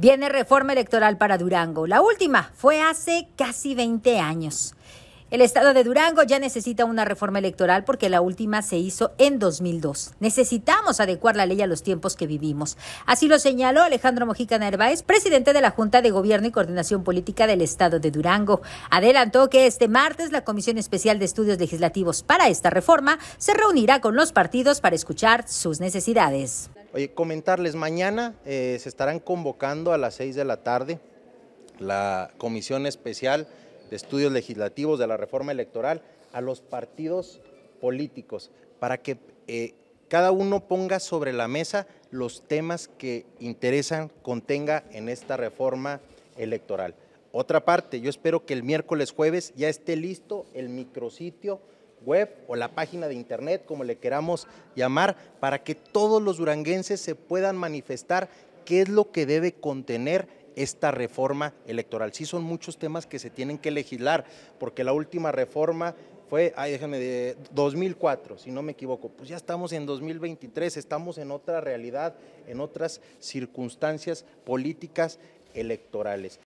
Viene reforma electoral para Durango. La última fue hace casi 20 años. El estado de Durango ya necesita una reforma electoral porque la última se hizo en 2002. Necesitamos adecuar la ley a los tiempos que vivimos. Así lo señaló Alejandro Mojica Narváez, presidente de la Junta de Gobierno y Coordinación Política del estado de Durango. Adelantó que este martes la Comisión Especial de Estudios Legislativos para esta reforma se reunirá con los partidos para escuchar sus necesidades. Oye, comentarles, mañana eh, se estarán convocando a las 6 de la tarde la Comisión Especial de Estudios Legislativos de la Reforma Electoral a los partidos políticos para que eh, cada uno ponga sobre la mesa los temas que interesan, contenga en esta reforma electoral. Otra parte, yo espero que el miércoles jueves ya esté listo el micrositio web o la página de internet, como le queramos llamar, para que todos los duranguenses se puedan manifestar qué es lo que debe contener esta reforma electoral. Sí son muchos temas que se tienen que legislar, porque la última reforma fue, ay, déjame, de 2004, si no me equivoco. Pues ya estamos en 2023, estamos en otra realidad, en otras circunstancias políticas electorales.